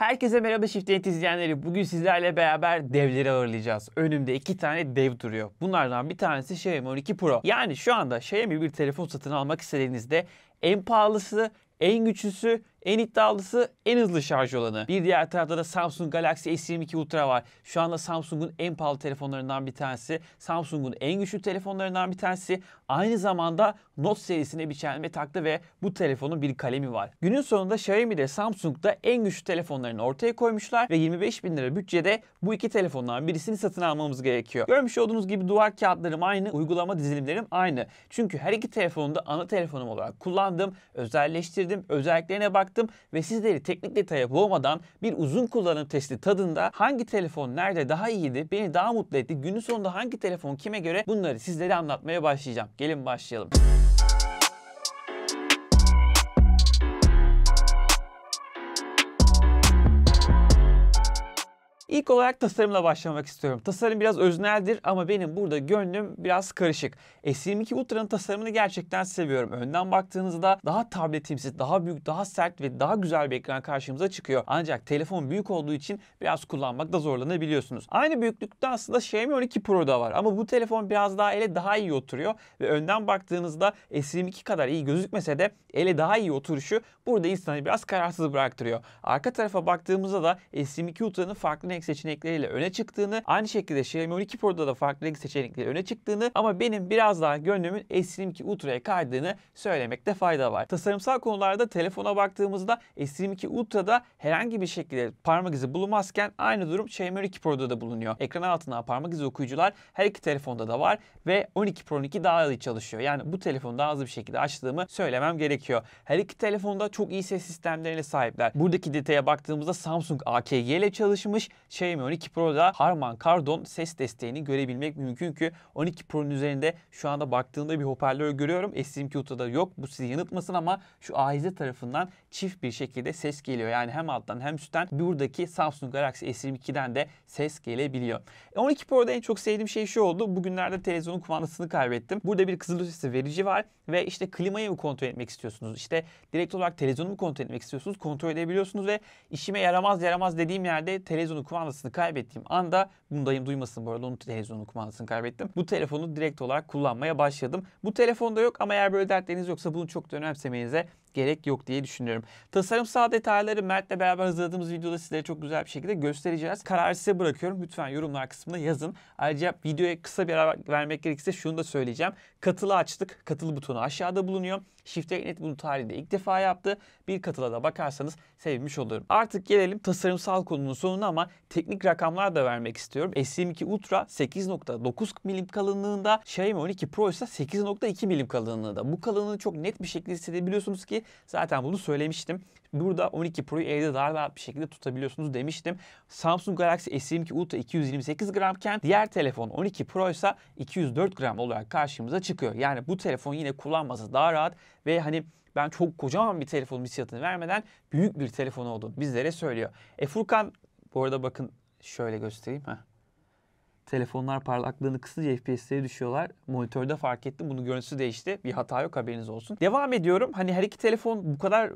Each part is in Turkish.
Herkese merhaba Shiftnet izleyenleri. Bugün sizlerle beraber devleri ağırlayacağız. Önümde iki tane dev duruyor. Bunlardan bir tanesi Xiaomi 12 Pro. Yani şu anda Xiaomi bir telefon satın almak istediğinizde en pahalısı, en güçlüsü, en iddialısı, en hızlı şarj olanı. Bir diğer tarafta da Samsung Galaxy S22 Ultra var. Şu anda Samsung'un en pahalı telefonlarından bir tanesi. Samsung'un en güçlü telefonlarından bir tanesi. Aynı zamanda Note serisine bir çelme taktı ve bu telefonun bir kalemi var. Günün sonunda Xiaomi'de Samsung'da en güçlü telefonlarını ortaya koymuşlar ve 25 bin lira bütçede bu iki telefondan birisini satın almamız gerekiyor. Görmüş olduğunuz gibi duvar kağıtlarım aynı, uygulama dizilimlerim aynı. Çünkü her iki telefonu da ana telefonum olarak kullandım, özelleştirdim, özelliklerine baktım ve sizleri teknik detaya boğmadan bir uzun kullanım testi tadında hangi telefon nerede daha iyiydi, beni daha mutlu etti, günün sonunda hangi telefon kime göre bunları sizlere anlatmaya başlayacağım. Gelin başlayalım. İlk olarak tasarımla başlamak istiyorum. Tasarım biraz özneldir ama benim burada gönlüm biraz karışık. S22 e, Ultra'nın tasarımını gerçekten seviyorum. Önden baktığınızda daha tabletimsi, daha büyük, daha sert ve daha güzel bir ekran karşımıza çıkıyor. Ancak telefon büyük olduğu için biraz kullanmakta zorlanabiliyorsunuz. Aynı büyüklükte aslında Xiaomi 12 Pro da var ama bu telefon biraz daha ele daha iyi oturuyor ve önden baktığınızda S22 e, kadar iyi gözükmese de ele daha iyi oturuşu burada insanı biraz kararsız bıraktırıyor. Arka tarafa baktığımızda da S22 e, Ultra'nın farklı renk seçenekleriyle öne çıktığını, aynı şekilde Xiaomi 12 Pro'da da farklı renk seçenekleri öne çıktığını ama benim biraz daha gönlümün S22 Ultra'ya kaydığını söylemekte fayda var. Tasarımsal konularda telefona baktığımızda S22 Ultra'da herhangi bir şekilde parmak izi bulunmazken aynı durum Xiaomi 12 Pro'da da bulunuyor. Ekran altına parmak izi okuyucular her iki telefonda da var ve 12 Pro'nun iki daha hızlı çalışıyor. Yani bu telefonu daha hızlı bir şekilde açtığımı söylemem gerekiyor. Her iki telefonda çok iyi ses sistemlerine sahipler. Buradaki detaya baktığımızda Samsung AKG ile çalışmış. Xiaomi 12 Pro'da Harman Kardon ses desteğini görebilmek mümkün ki 12 Pro'nun üzerinde şu anda baktığımda bir hoparlör görüyorum. STM da yok. Bu sizi yanıltmasın ama şu ahize tarafından çift bir şekilde ses geliyor. Yani hem alttan hem üstten buradaki Samsung Galaxy S22'den de ses gelebiliyor. 12 e, Pro'da en çok sevdiğim şey şu oldu. Bugünlerde televizyonun kumandasını kaybettim. Burada bir kızılötesi verici var ve işte klimayı mı kontrol etmek istiyorsunuz? İşte direkt olarak televizyonu mu kontrol etmek istiyorsunuz? Kontrol edebiliyorsunuz ve işime yaramaz yaramaz dediğim yerde televizyonun kumandasını kaybettiğim anda bunu dayım duymasın bu arada onun televizyonun kumandasını kaybettim. Bu telefonu direkt olarak kullanmaya başladım. Bu telefonda yok ama eğer böyle dertleriniz yoksa bunu çok da önemsemenize gerek yok diye düşünüyorum. Tasarımsal detayları Mert'le beraber hazırladığımız videoda sizlere çok güzel bir şekilde göstereceğiz. Kararı size bırakıyorum. Lütfen yorumlar kısmında yazın. Ayrıca videoya kısa bir ara vermek gerekirse şunu da söyleyeceğim. Katılı açtık. Katılı butonu aşağıda bulunuyor. ShiftRegNet bunu tarihinde ilk defa yaptı. Bir katıla da bakarsanız sevmiş olurum. Artık gelelim tasarımsal konunun sonuna ama teknik rakamlar da vermek istiyorum. S22 Ultra 8.9 milim kalınlığında, Xiaomi 12 Pro ise 8.2 milim kalınlığında. Bu kalınlığı çok net bir şekilde hissedebiliyorsunuz ki zaten bunu söylemiştim. Burada 12 Pro'yu evde daha rahat bir şekilde tutabiliyorsunuz demiştim. Samsung Galaxy S22 Ultra 228 gramken diğer telefon 12 Pro ise 204 gram olarak karşımıza çıkıyor. Yani bu telefon yine kullanması daha rahat ve hani ben çok kocaman bir telefonun hissiyatını vermeden büyük bir telefon olduğunu bizlere söylüyor. E Furkan bu arada bakın şöyle göstereyim. Heh. Telefonlar parlaklığını kısınca FPS'leri düşüyorlar. Monitörde fark ettim. Bunun görüntüsü değişti. Bir hata yok haberiniz olsun. Devam ediyorum. Hani her iki telefon bu kadar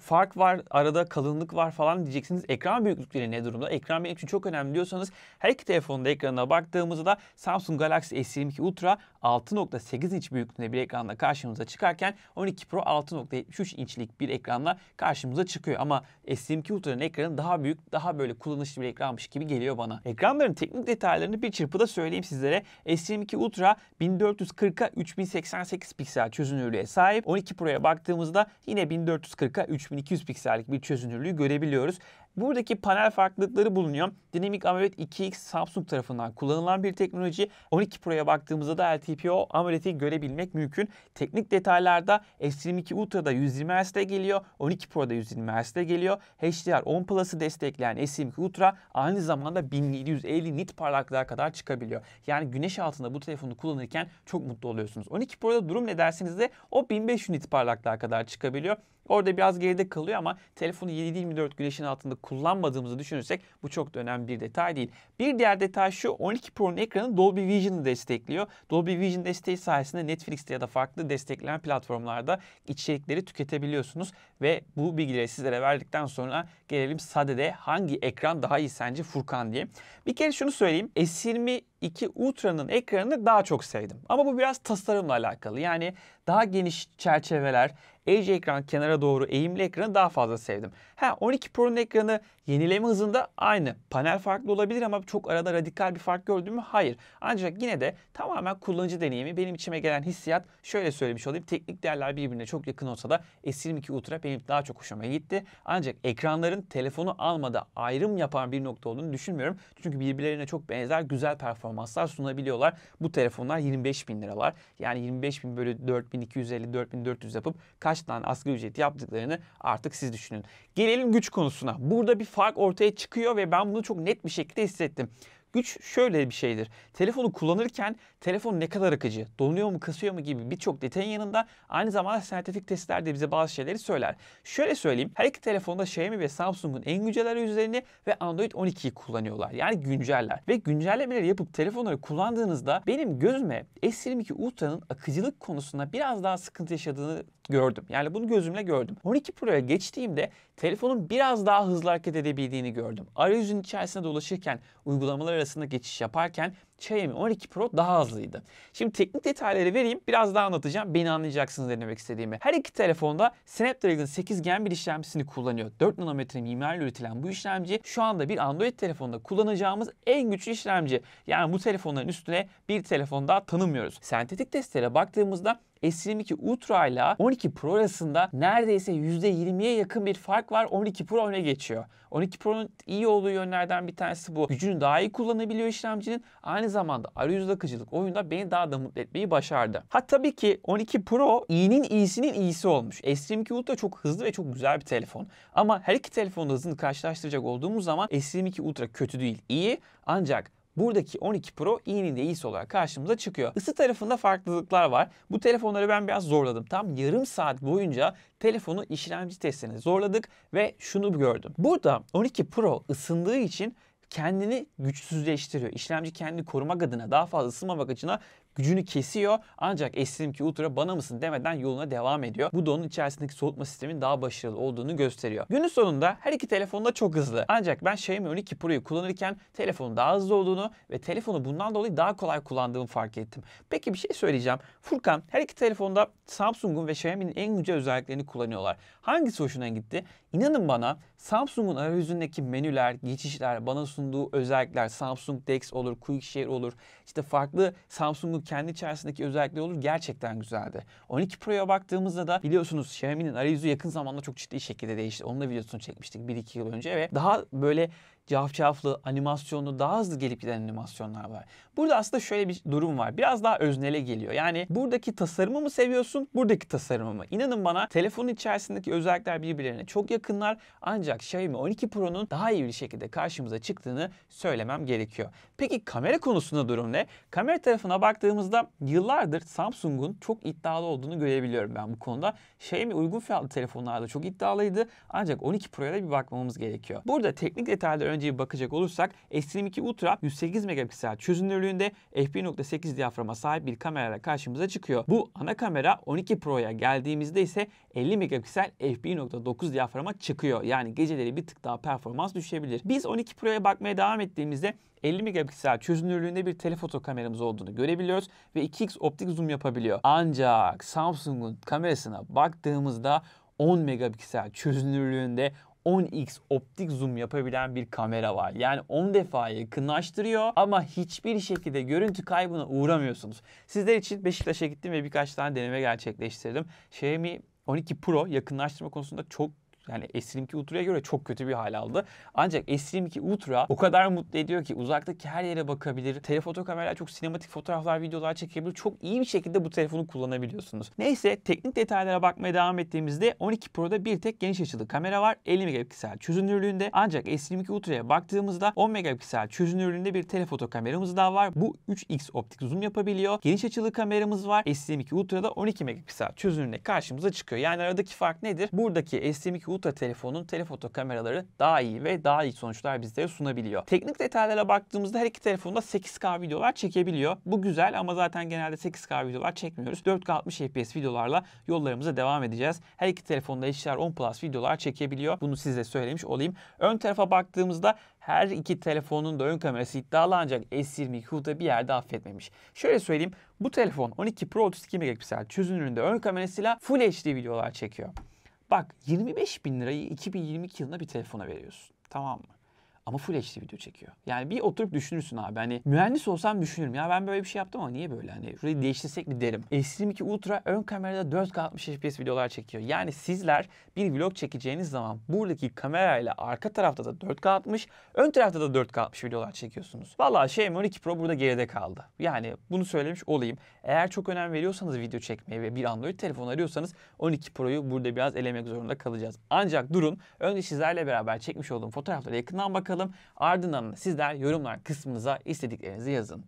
fark var, arada kalınlık var falan diyeceksiniz. Ekran büyüklükleri ne durumda? Ekran benim için çok önemli diyorsanız her iki telefonun da ekranına baktığımızda Samsung Galaxy S22 Ultra 6.8 inç büyüklüğünde bir ekranla karşımıza çıkarken 12 Pro 6.73 inçlik bir ekranla karşımıza çıkıyor. Ama S22 Ultra'nın ekranı daha büyük, daha böyle kullanışlı bir ekranmış gibi geliyor bana. Ekranların teknik detaylarını bir çırpıda söyleyeyim sizlere. S22 Ultra 1440'a 3088 piksel çözünürlüğe sahip. 12 Pro'ya baktığımızda yine 1440'a 3 3200 piksellik bir çözünürlüğü görebiliyoruz. Buradaki panel farklılıkları bulunuyor. Dynamic AMOLED 2X Samsung tarafından kullanılan bir teknoloji. 12 Pro'ya baktığımızda da LTPO AMOLED'i görebilmek mümkün. Teknik detaylarda S22 Ultra'da 120 Hz'de geliyor. 12 Pro'da 120 Hz'de geliyor. HDR10 Plus'ı destekleyen S22 Ultra aynı zamanda 1750 nit parlaklığa kadar çıkabiliyor. Yani güneş altında bu telefonu kullanırken çok mutlu oluyorsunuz. 12 Pro'da durum ne dersiniz de o 1500 nit parlaklığa kadar çıkabiliyor. Orada biraz geride kalıyor ama telefonu 7-24 güneşin altında kullanmadığımızı düşünürsek bu çok da önemli bir detay değil. Bir diğer detay şu 12 Pro'nun ekranı Dolby Vision'ı destekliyor. Dolby Vision desteği sayesinde Netflix'te ya da farklı desteklenen platformlarda içerikleri tüketebiliyorsunuz ve bu bilgileri sizlere verdikten sonra gelelim SADE'de hangi ekran daha iyi sence Furkan diye. Bir kere şunu söyleyeyim. S22 Ultra'nın ekranını daha çok sevdim. Ama bu biraz tasarımla alakalı. Yani daha geniş çerçeveler, Edge ekran kenara doğru eğimli ekranı daha fazla sevdim. Ha 12 Pro'nun ekranı yenileme hızında aynı. Panel farklı olabilir ama çok arada radikal bir fark gördüm mü? Hayır. Ancak yine de tamamen kullanıcı deneyimi benim içime gelen hissiyat şöyle söylemiş olayım. Teknik değerler birbirine çok yakın olsa da S22 Ultra benim daha çok hoşuma gitti. Ancak ekranların telefonu almada ayrım yapan bir nokta olduğunu düşünmüyorum. Çünkü birbirlerine çok benzer güzel performanslar sunabiliyorlar. Bu telefonlar 25 bin liralar. Yani 25 bin bölü 4250, 4400 yapıp kaç tane asgari ücret yaptıklarını artık siz düşünün. Gelelim güç konusuna. Burada bir fark ortaya çıkıyor ve ben bunu çok net bir şekilde hissettim. Güç şöyle bir şeydir. Telefonu kullanırken telefon ne kadar akıcı, donuyor mu, kasıyor mu gibi birçok detayın yanında aynı zamanda sentetik testler de bize bazı şeyleri söyler. Şöyle söyleyeyim. Her iki telefonda Xiaomi ve Samsung'un en güncel arayüzlerini ve Android 12'yi kullanıyorlar. Yani günceller. Ve güncellemeleri yapıp telefonları kullandığınızda benim gözüme S22 Ultra'nın akıcılık konusunda biraz daha sıkıntı yaşadığını gördüm. Yani bunu gözümle gördüm. 12 Pro'ya geçtiğimde telefonun biraz daha hızlı hareket edebildiğini gördüm. Arayüzün içerisinde dolaşırken uygulamalar arasında geçiş yaparken Xiaomi 12 Pro daha hızlıydı. Şimdi teknik detayları vereyim. Biraz daha anlatacağım. Beni anlayacaksınız ne demek istediğimi. Her iki telefonda Snapdragon 8 Gen bir işlemcisini kullanıyor. 4 nanometre mimarla üretilen bu işlemci şu anda bir Android telefonda kullanacağımız en güçlü işlemci. Yani bu telefonların üstüne bir telefon daha tanımıyoruz. Sentetik testlere baktığımızda S22 Ultra ile 12 Pro arasında neredeyse %20'ye yakın bir fark var. 12 Pro öne geçiyor. 12 Pro'nun iyi olduğu yönlerden bir tanesi bu. Gücünü daha iyi kullanabiliyor işlemcinin. Aynı aynı zamanda arayüz akıcılık oyunda beni daha da mutlu etmeyi başardı. Ha tabii ki 12 Pro iyinin iyisinin iyisi olmuş. S22 Ultra çok hızlı ve çok güzel bir telefon. Ama her iki telefonun hızını karşılaştıracak olduğumuz zaman S22 Ultra kötü değil iyi ancak Buradaki 12 Pro iyinin de iyisi olarak karşımıza çıkıyor. Isı tarafında farklılıklar var. Bu telefonları ben biraz zorladım. Tam yarım saat boyunca telefonu işlemci testini zorladık ve şunu gördüm. Burada 12 Pro ısındığı için kendini güçsüzleştiriyor. İşlemci kendini korumak adına daha fazla ısınmamak açına gücünü kesiyor ancak S22 Ultra bana mısın demeden yoluna devam ediyor. Bu da onun içerisindeki soğutma sistemin daha başarılı olduğunu gösteriyor. Günün sonunda her iki telefon da çok hızlı. Ancak ben Xiaomi 12 Pro'yu kullanırken telefonun daha hızlı olduğunu ve telefonu bundan dolayı daha kolay kullandığımı fark ettim. Peki bir şey söyleyeceğim. Furkan her iki telefonda Samsung'un ve Xiaomi'nin en güncel özelliklerini kullanıyorlar. Hangisi hoşuna gitti? İnanın bana Samsung'un arayüzündeki menüler, geçişler, bana sunduğu özellikler Samsung DeX olur, Quick Share olur. işte farklı Samsung'un kendi içerisindeki özellikleri olur gerçekten güzeldi. 12 Pro'ya baktığımızda da biliyorsunuz Xiaomi'nin arayüzü yakın zamanda çok ciddi şekilde değişti. Onun da videosunu çekmiştik 1-2 yıl önce ve daha böyle cafcaflı, animasyonu daha hızlı gelip giden animasyonlar var. Burada aslında şöyle bir durum var. Biraz daha öznele geliyor. Yani buradaki tasarımı mı seviyorsun, buradaki tasarımı mı? İnanın bana telefonun içerisindeki özellikler birbirlerine çok yakınlar. Ancak Xiaomi 12 Pro'nun daha iyi bir şekilde karşımıza çıktığını söylemem gerekiyor. Peki kamera konusunda durum ne? Kamera tarafına baktığımızda yıllardır Samsung'un çok iddialı olduğunu görebiliyorum ben bu konuda. Xiaomi uygun fiyatlı telefonlarda çok iddialıydı. Ancak 12 Pro'ya da bir bakmamız gerekiyor. Burada teknik detayları önce bakacak olursak S22 S22 Ultra 108 megapiksel çözünürlüğünde f1.8 diyaframa sahip bir kamerayla karşımıza çıkıyor. Bu ana kamera 12 Pro'ya geldiğimizde ise 50 megapiksel f1.9 diyaframa çıkıyor. Yani geceleri bir tık daha performans düşebilir. Biz 12 Pro'ya bakmaya devam ettiğimizde 50 megapiksel çözünürlüğünde bir telefoto kameramız olduğunu görebiliyoruz ve 2x optik zoom yapabiliyor. Ancak Samsung'un kamerasına baktığımızda 10 megapiksel çözünürlüğünde 10x optik zoom yapabilen bir kamera var. Yani 10 defa yakınlaştırıyor ama hiçbir şekilde görüntü kaybına uğramıyorsunuz. Sizler için Beşiktaş'a gittim ve birkaç tane deneme gerçekleştirdim. Xiaomi 12 Pro yakınlaştırma konusunda çok yani S22 Ultra'ya göre çok kötü bir hal aldı. Ancak S22 Ultra o kadar mutlu ediyor ki uzaktaki her yere bakabilir. Telefoto kamerayla çok sinematik fotoğraflar, videolar çekebilir. Çok iyi bir şekilde bu telefonu kullanabiliyorsunuz. Neyse teknik detaylara bakmaya devam ettiğimizde 12 Pro'da bir tek geniş açılı kamera var. 50 megapiksel çözünürlüğünde. Ancak S22 Ultra'ya baktığımızda 10 megapiksel çözünürlüğünde bir telefoto kameramız daha var. Bu 3x optik zoom yapabiliyor. Geniş açılı kameramız var. S22 Ultra'da 12 megapiksel çözünürlüğüne karşımıza çıkıyor. Yani aradaki fark nedir? Buradaki S22 Ultra Ruta telefonun telefoto kameraları daha iyi ve daha iyi sonuçlar bizlere sunabiliyor. Teknik detaylara baktığımızda her iki telefonda 8K videolar çekebiliyor. Bu güzel ama zaten genelde 8K videolar çekmiyoruz. 4K 60 FPS videolarla yollarımıza devam edeceğiz. Her iki telefonda HDR 10 Plus videolar çekebiliyor. Bunu size söylemiş olayım. Ön tarafa baktığımızda her iki telefonun da ön kamerası iddialı ancak S22 Ultra bir yerde affetmemiş. Şöyle söyleyeyim bu telefon 12 Pro 32 megapiksel çözünürlüğünde ön kamerasıyla Full HD videolar çekiyor. Bak 25 bin lirayı 2022 yılında bir telefona veriyorsun. Tamam mı? Ama full HD video çekiyor. Yani bir oturup düşünürsün abi. Hani mühendis olsam düşünürüm. Ya ben böyle bir şey yaptım ama niye böyle? Hani şurayı değiştirsek mi derim. S22 Ultra ön kamerada 4K 60 FPS videolar çekiyor. Yani sizler bir vlog çekeceğiniz zaman buradaki kamerayla arka tarafta da 4K 60, ön tarafta da 4K 60 videolar çekiyorsunuz. Valla şey M12 Pro burada geride kaldı. Yani bunu söylemiş olayım. Eğer çok önem veriyorsanız video çekmeye ve bir Android telefon arıyorsanız 12 Pro'yu burada biraz elemek zorunda kalacağız. Ancak durun önce sizlerle beraber çekmiş olduğum fotoğraflara yakından bakalım bakalım. Ardından da sizler yorumlar kısmınıza istediklerinizi yazın.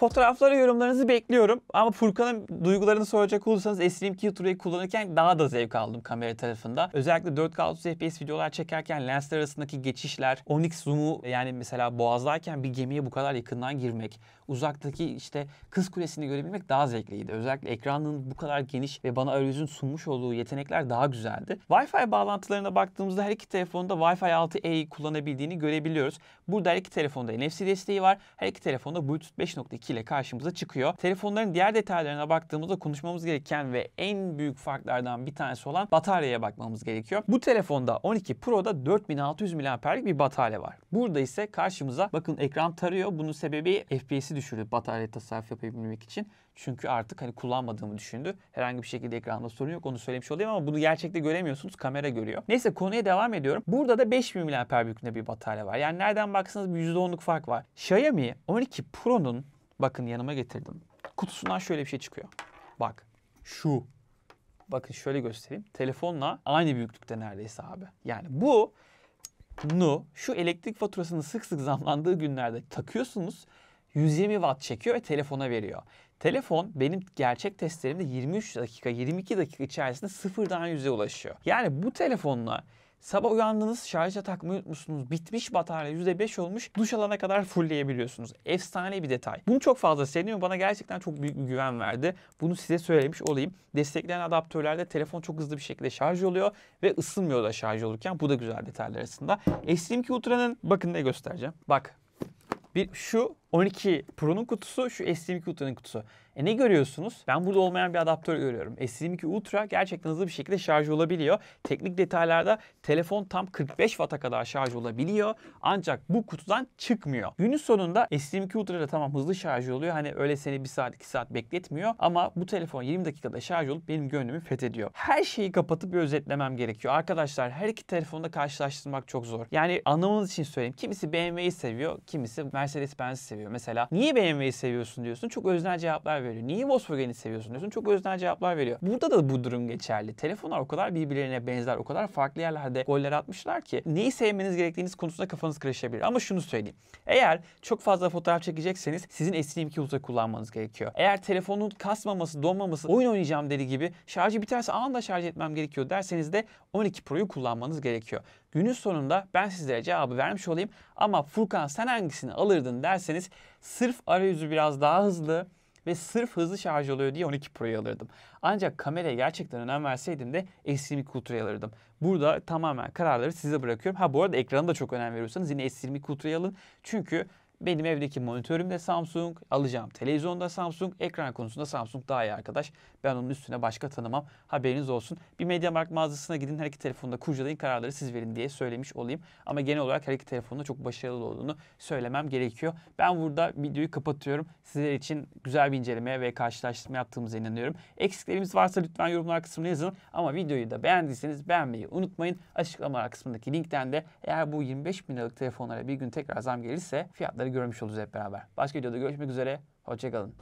Fotoğraflara yorumlarınızı bekliyorum. Ama Furkan'ın duygularını soracak olursanız S22 Ultra'yı kullanırken daha da zevk aldım kamera tarafında. Özellikle 4K 60 FPS videolar çekerken lensler arasındaki geçişler, 10 zoom'u yani mesela boğazlarken bir gemiye bu kadar yakından girmek, uzaktaki işte kız kulesini görebilmek daha zevkliydi. Özellikle ekranın bu kadar geniş ve bana arayüzün sunmuş olduğu yetenekler daha güzeldi. Wi-Fi bağlantılarına baktığımızda her iki telefonda Wi-Fi 6E kullanabildiğini görebiliyoruz. Burada her iki telefonda NFC desteği var. Her iki telefonda Bluetooth 5.2 ile karşımıza çıkıyor. Telefonların diğer detaylarına baktığımızda konuşmamız gereken ve en büyük farklardan bir tanesi olan bataryaya bakmamız gerekiyor. Bu telefonda 12 Pro'da 4600 mAh'lik bir batarya var. Burada ise karşımıza bakın ekran tarıyor. Bunun sebebi FPS'i düşürdü batarya tasarruf yapabilmek için. Çünkü artık hani kullanmadığımı düşündü. Herhangi bir şekilde ekranda sorun yok onu söylemiş olayım ama bunu gerçekte göremiyorsunuz kamera görüyor. Neyse konuya devam ediyorum. Burada da 5000 mAh büyüklüğünde bir batarya var. Yani nereden baksanız bir %10'luk fark var. Xiaomi 12 Pro'nun Bakın yanıma getirdim. Kutusundan şöyle bir şey çıkıyor. Bak şu. Bakın şöyle göstereyim. Telefonla aynı büyüklükte neredeyse abi. Yani bu nu şu elektrik faturasını sık sık zamlandığı günlerde takıyorsunuz. 120 watt çekiyor ve telefona veriyor. Telefon benim gerçek testlerimde 23 dakika 22 dakika içerisinde sıfırdan yüze ulaşıyor. Yani bu telefonla Sabah uyandınız şarja takmayı unutmuşsunuz. Bitmiş batarya %5 olmuş. Duş alana kadar fullleyebiliyorsunuz. Efsane bir detay. Bunu çok fazla seviyorum, bana gerçekten çok büyük bir güven verdi. Bunu size söylemiş olayım. Destekleyen adaptörlerde telefon çok hızlı bir şekilde şarj oluyor ve ısınmıyor da şarj olurken. Bu da güzel detaylar arasında. S22 Ultra'nın bakın ne göstereceğim. Bak bir şu 12 Pro'nun kutusu şu S22 Ultra'nın kutusu. E ne görüyorsunuz? Ben burada olmayan bir adaptör görüyorum. S22 Ultra gerçekten hızlı bir şekilde şarj olabiliyor. Teknik detaylarda telefon tam 45 Watt'a kadar şarj olabiliyor. Ancak bu kutudan çıkmıyor. Günün sonunda S22 Ultra da tamam hızlı şarj oluyor. Hani öyle seni 1 saat 2 saat bekletmiyor. Ama bu telefon 20 dakikada şarj olup benim gönlümü fethediyor. Her şeyi kapatıp bir özetlemem gerekiyor. Arkadaşlar her iki telefonda karşılaştırmak çok zor. Yani anlamanız için söyleyeyim. Kimisi BMW'yi seviyor, kimisi Mercedes-Benz'i seviyor. Mesela niye BMW'yi seviyorsun diyorsun. Çok öznel cevaplar veriyor söylüyor. Niye Volkswagen'i seviyorsun diyorsun. Çok öznel cevaplar veriyor. Burada da bu durum geçerli. Telefonlar o kadar birbirlerine benzer, o kadar farklı yerlerde goller atmışlar ki neyi sevmeniz gerektiğiniz konusunda kafanız karışabilir. Ama şunu söyleyeyim. Eğer çok fazla fotoğraf çekecekseniz sizin S22 Ultra kullanmanız gerekiyor. Eğer telefonun kasmaması, donmaması, oyun oynayacağım deli gibi şarjı biterse anında şarj etmem gerekiyor derseniz de 12 Pro'yu kullanmanız gerekiyor. Günün sonunda ben sizlere cevabı vermiş olayım ama Furkan sen hangisini alırdın derseniz sırf arayüzü biraz daha hızlı, ve sırf hızlı şarj oluyor diye 12 Pro'yu alırdım. Ancak kameraya gerçekten önem verseydim de S20 Ultra'yı alırdım. Burada tamamen kararları size bırakıyorum. Ha bu arada ekrana da çok önem veriyorsanız yine S20 Ultra'yı alın. Çünkü benim evdeki monitörüm de Samsung, alacağım televizyon da Samsung, ekran konusunda Samsung daha iyi arkadaş. Ben onun üstüne başka tanımam. Haberiniz olsun. Bir MediaMarkt mağazasına gidin her iki telefonda kurcalayın kararları siz verin diye söylemiş olayım. Ama genel olarak her iki telefonda çok başarılı olduğunu söylemem gerekiyor. Ben burada videoyu kapatıyorum. Sizler için güzel bir inceleme ve karşılaştırma yaptığımıza inanıyorum. Eksiklerimiz varsa lütfen yorumlar kısmına yazın. Ama videoyu da beğendiyseniz beğenmeyi unutmayın. Açıklamalar kısmındaki linkten de eğer bu 25 bin liralık telefonlara bir gün tekrar zam gelirse fiyatları görmüş oluruz hep beraber. Başka videoda görüşmek üzere. Hoşçakalın.